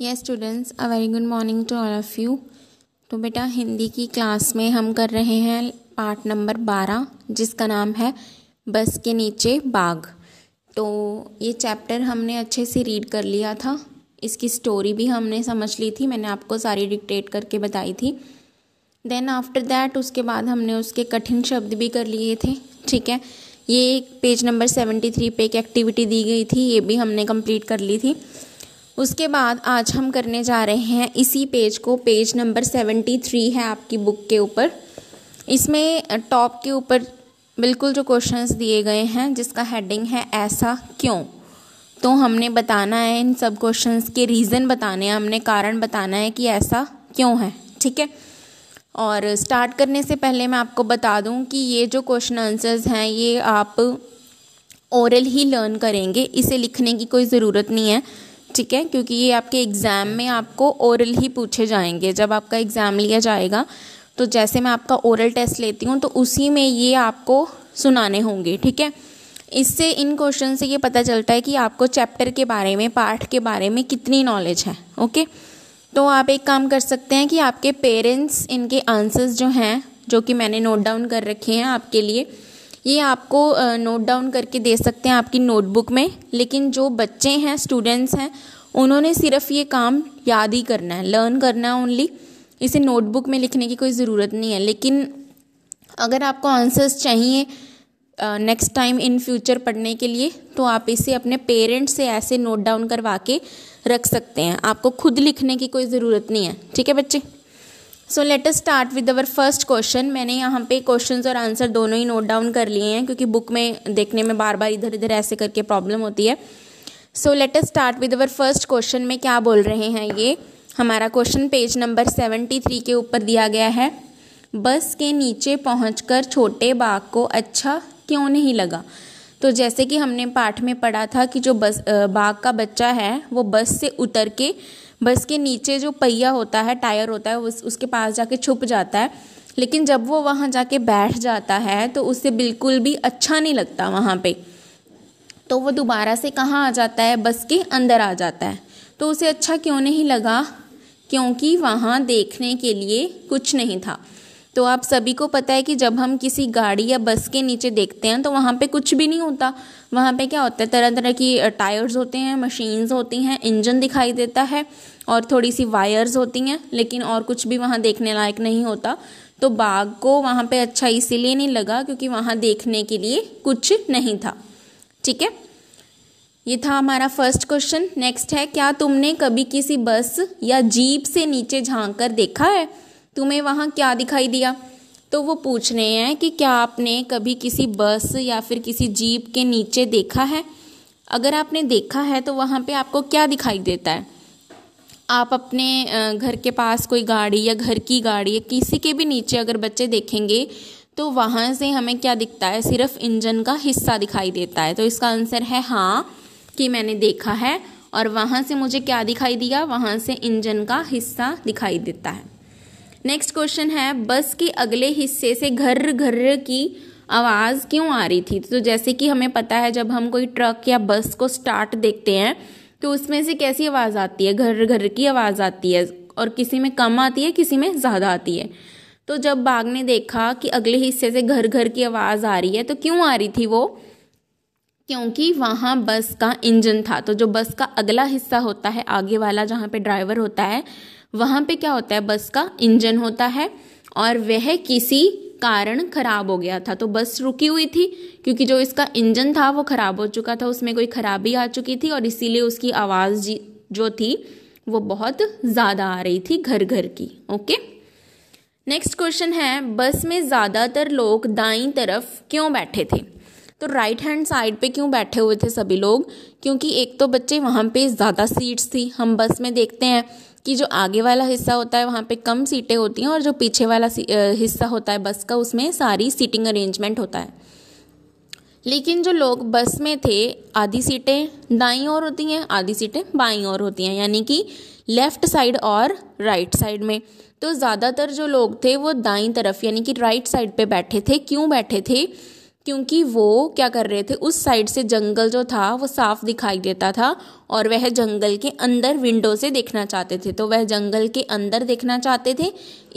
ये students a very good morning to all of you तो बेटा हिंदी की क्लास में हम कर रहे हैं पार्ट नंबर बारह जिसका नाम है बस के नीचे बाग तो ये चैप्टर हमने अच्छे से रीड कर लिया था इसकी स्टोरी भी हमने समझ ली थी मैंने आपको सारी डिक्टेट करके बताई थी देन आफ्टर दैट उसके बाद हमने उसके कठिन शब्द भी कर लिए थे ठीक है ये पेज नंबर सेवेंटी थ्री पे एक एक्टिविटी दी गई थी ये भी हमने कंप्लीट कर ली थी उसके बाद आज हम करने जा रहे हैं इसी पेज को पेज नंबर सेवेंटी थ्री है आपकी बुक के ऊपर इसमें टॉप के ऊपर बिल्कुल जो क्वेश्चंस दिए गए हैं जिसका हेडिंग है ऐसा क्यों तो हमने बताना है इन सब क्वेश्चंस के रीज़न बताने हैं हमने कारण बताना है कि ऐसा क्यों है ठीक है और स्टार्ट करने से पहले मैं आपको बता दूं कि ये जो क्वेश्चन आंसर्स हैं ये आप ओरल ही लर्न करेंगे इसे लिखने की कोई ज़रूरत नहीं है ठीक है क्योंकि ये आपके एग्ज़ाम में आपको ओरल ही पूछे जाएंगे जब आपका एग्ज़ाम लिया जाएगा तो जैसे मैं आपका ओरल टेस्ट लेती हूँ तो उसी में ये आपको सुनाने होंगे ठीक है इससे इन क्वेश्चन से ये पता चलता है कि आपको चैप्टर के बारे में पाठ के बारे में कितनी नॉलेज है ओके तो आप एक काम कर सकते हैं कि आपके पेरेंट्स इनके आंसर्स जो हैं जो कि मैंने नोट डाउन कर रखे हैं आपके लिए ये आपको नोट डाउन करके दे सकते हैं आपकी नोटबुक में लेकिन जो बच्चे हैं स्टूडेंट्स हैं उन्होंने सिर्फ ये काम याद ही करना है लर्न करना है ओनली इसे नोटबुक में लिखने की कोई ज़रूरत नहीं है लेकिन अगर आपको आंसर्स चाहिए नेक्स्ट टाइम इन फ्यूचर पढ़ने के लिए तो आप इसे अपने पेरेंट्स से ऐसे नोट डाउन करवा के रख सकते हैं आपको खुद लिखने की कोई ज़रूरत नहीं है ठीक है बच्चे so let us start with our first question मैंने यहाँ पे क्वेश्चन और आंसर दोनों ही नोट डाउन कर लिए हैं क्योंकि बुक में देखने में बार बार इधर इधर ऐसे करके प्रॉब्लम होती है so let us start with our first question में क्या बोल रहे हैं ये हमारा question page number seventy three के ऊपर दिया गया है बस के नीचे कर छोटे बाग को अच्छा क्यों नहीं लगा तो जैसे कि हमने पाठ में पढ़ा था कि जो बस बाघ का बच्चा है वो बस से उतर के बस के नीचे जो पहिया होता है टायर होता है उस उसके पास जाके छुप जाता है लेकिन जब वो वहाँ जाके बैठ जाता है तो उसे बिल्कुल भी अच्छा नहीं लगता वहाँ पे तो वो दोबारा से कहाँ आ जाता है बस के अंदर आ जाता है तो उसे अच्छा क्यों नहीं लगा क्योंकि वहाँ देखने के लिए कुछ नहीं था तो आप सभी को पता है कि जब हम किसी गाड़ी या बस के नीचे देखते हैं तो वहाँ पे कुछ भी नहीं होता वहाँ पे क्या होता है तरह तरह की टायर्स होते हैं मशीन्स होती हैं इंजन दिखाई देता है और थोड़ी सी वायर्स होती हैं लेकिन और कुछ भी वहाँ देखने लायक नहीं होता तो बाघ को वहाँ पे अच्छा इसीलिए नहीं लगा क्योंकि वहाँ देखने के लिए कुछ नहीं था ठीक है ये था हमारा फर्स्ट क्वेश्चन नेक्स्ट है क्या तुमने कभी किसी बस या जीप से नीचे झांक कर देखा है तुम्हें वहाँ क्या दिखाई दिया तो वो पूछ रहे हैं कि क्या आपने कभी किसी बस या फिर किसी जीप के नीचे देखा है अगर आपने देखा है तो वहाँ पे आपको क्या दिखाई देता है आप अपने घर के पास कोई गाड़ी या घर की गाड़ी या किसी के भी नीचे अगर बच्चे देखेंगे तो वहाँ से हमें क्या दिखता है सिर्फ इंजन का हिस्सा दिखाई देता है तो इसका आंसर है हाँ कि मैंने देखा है और वहाँ से मुझे क्या दिखाई दिया वहाँ से इंजन का हिस्सा दिखाई देता है नेक्स्ट क्वेश्चन है बस के अगले हिस्से से घर घर की आवाज़ क्यों आ रही थी तो जैसे कि हमें पता है जब हम कोई ट्रक या बस को स्टार्ट देखते हैं तो उसमें से कैसी आवाज़ आती है घर घर की आवाज़ आती है और किसी में कम आती है किसी में ज़्यादा आती है तो जब बाघ ने देखा कि अगले हिस्से से घर घर की आवाज़ आ रही है तो क्यों आ रही थी वो क्योंकि वहाँ बस का इंजन था तो जो बस का अगला हिस्सा होता है आगे वाला जहाँ पे ड्राइवर होता है वहाँ पे क्या होता है बस का इंजन होता है और वह किसी कारण खराब हो गया था तो बस रुकी हुई थी क्योंकि जो इसका इंजन था वो खराब हो चुका था उसमें कोई खराबी आ चुकी थी और इसीलिए उसकी आवाज़ जो थी वो बहुत ज़्यादा आ रही थी घर घर की ओके नेक्स्ट क्वेश्चन है बस में ज़्यादातर लोग दाई तरफ क्यों बैठे थे तो राइट हैंड साइड पे क्यों बैठे हुए थे सभी लोग क्योंकि एक तो बच्चे वहाँ पे ज़्यादा सीट्स थी हम बस में देखते हैं कि जो आगे वाला हिस्सा होता है वहाँ पे कम सीटें होती हैं और जो पीछे वाला हिस्सा होता है बस का उसमें सारी सीटिंग अरेंजमेंट होता है लेकिन जो लोग बस में थे आधी सीटें दाई और होती हैं आधी सीटें बाई और होती हैं यानी कि लेफ़्ट साइड और राइट साइड में तो ज़्यादातर जो लोग थे वो दाई तरफ यानी कि राइट साइड पे बैठे थे क्यों बैठे थे क्योंकि वो क्या कर रहे थे उस साइड से जंगल जो था वो साफ दिखाई देता था और वह जंगल के अंदर विंडो से देखना चाहते थे तो वह जंगल के अंदर देखना चाहते थे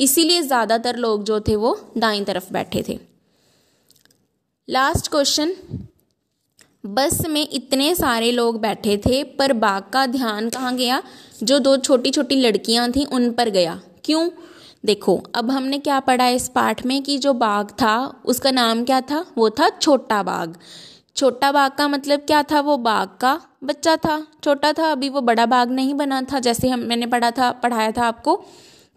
इसीलिए ज़्यादातर लोग जो थे वो दाई तरफ बैठे थे लास्ट क्वेश्चन बस में इतने सारे लोग बैठे थे पर बाघ का ध्यान कहाँ गया जो दो छोटी छोटी लड़कियाँ थीं उन पर गया क्यों देखो अब हमने क्या पढ़ा इस पाठ में कि जो बाघ था उसका नाम क्या था वो था छोटा बाघ छोटा बाघ का मतलब क्या था वो बाघ का बच्चा था छोटा था अभी वो बड़ा बाघ नहीं बना था जैसे हम मैंने पढ़ा था पढ़ाया था आपको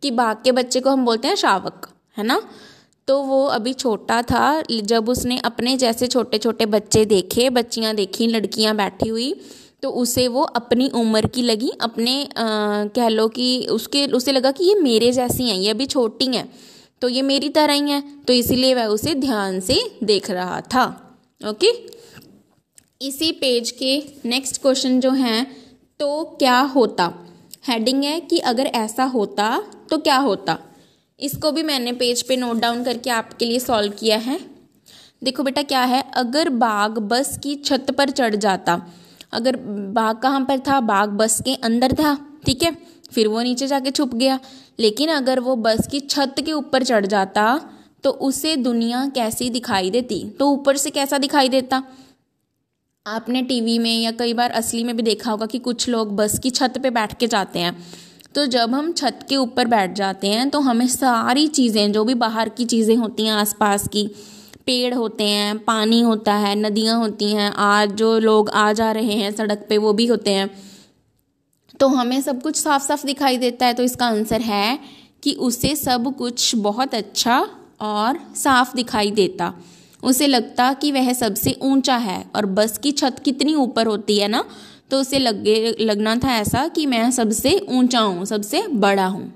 कि बाघ के बच्चे को हम बोलते हैं शावक है ना तो वो अभी छोटा था जब उसने अपने जैसे छोटे छोटे बच्चे देखे बच्चियाँ देखी लड़कियाँ बैठी हुई तो उसे वो अपनी उम्र की लगी अपने कह लो कि उसके उसे लगा कि ये मेरे जैसी हैं ये अभी छोटी हैं तो ये मेरी तरह ही हैं तो इसीलिए वह उसे ध्यान से देख रहा था ओके इसी पेज के नेक्स्ट क्वेश्चन जो हैं तो क्या होता हेडिंग है कि अगर ऐसा होता तो क्या होता इसको भी मैंने पेज पे नोट डाउन करके आपके लिए सॉल्व किया है देखो बेटा क्या है अगर बाघ बस की छत पर चढ़ जाता अगर बाघ कहाँ पर था बाघ बस के अंदर था ठीक है फिर वो नीचे जाके छुप गया लेकिन अगर वो बस की छत के ऊपर चढ़ जाता तो उसे दुनिया कैसी दिखाई देती तो ऊपर से कैसा दिखाई देता आपने टीवी में या कई बार असली में भी देखा होगा कि कुछ लोग बस की छत पे बैठ के जाते हैं तो जब हम छत के ऊपर बैठ जाते हैं तो हमें सारी चीज़ें जो भी बाहर की चीज़ें होती हैं आसपास की पेड़ होते हैं पानी होता है नदियाँ होती हैं आज जो लोग आ जा रहे हैं सड़क पे वो भी होते हैं तो हमें सब कुछ साफ साफ दिखाई देता है तो इसका आंसर है कि उसे सब कुछ बहुत अच्छा और साफ दिखाई देता उसे लगता कि वह सबसे ऊंचा है और बस की छत कितनी ऊपर होती है ना तो उसे लगे लगना था ऐसा कि मैं सबसे ऊंचा हूँ सबसे बड़ा हूँ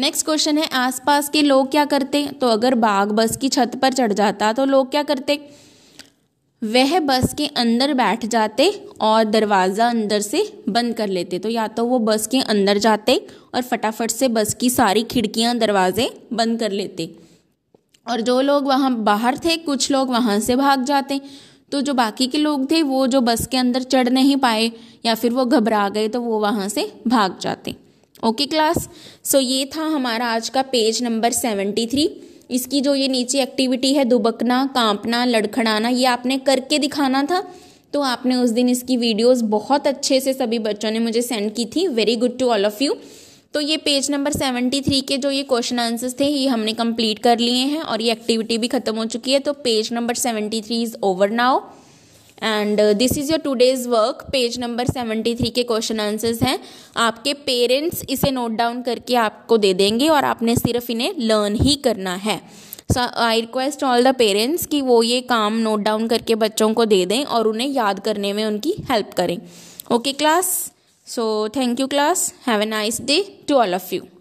नेक्स्ट क्वेश्चन है आसपास के लोग क्या करते तो अगर बाघ बस की छत पर चढ़ जाता तो लोग क्या करते वह बस के अंदर बैठ जाते और दरवाज़ा अंदर से बंद कर लेते तो या तो वो बस के अंदर जाते और फटाफट से बस की सारी खिड़कियाँ दरवाजे बंद कर लेते और जो लोग वहाँ बाहर थे कुछ लोग वहाँ से भाग जाते तो जो बाकी के लोग थे वो जो बस के अंदर चढ़ नहीं पाए या फिर वो घबरा गए तो वो वहाँ से भाग जाते ओके क्लास सो ये था हमारा आज का पेज नंबर सेवेंटी थ्री इसकी जो ये नीचे एक्टिविटी है दुबकना कांपना लड़खड़ाना ये आपने करके दिखाना था तो आपने उस दिन इसकी वीडियोस बहुत अच्छे से सभी बच्चों ने मुझे सेंड की थी very good to all of you तो ये पेज नंबर सेवेंटी थ्री के जो ये क्वेश्चन आंसर्स थे ये हमने कंप्लीट कर लिए हैं और ये एक्टिविटी भी खत्म हो चुकी है तो page number seventy three is over now and this is your today's work page number seventy three के क्वेश्चन आंसर्स हैं आपके पेरेंट्स इसे नोट डाउन करके आपको दे देंगे और आपने सिर्फ इन्हें लर्न ही करना है so I request all the parents कि वो ये काम नोट डाउन करके बच्चों को दे दें और उन्हें याद करने में उनकी हेल्प करें okay class so thank you class have a nice day to all of you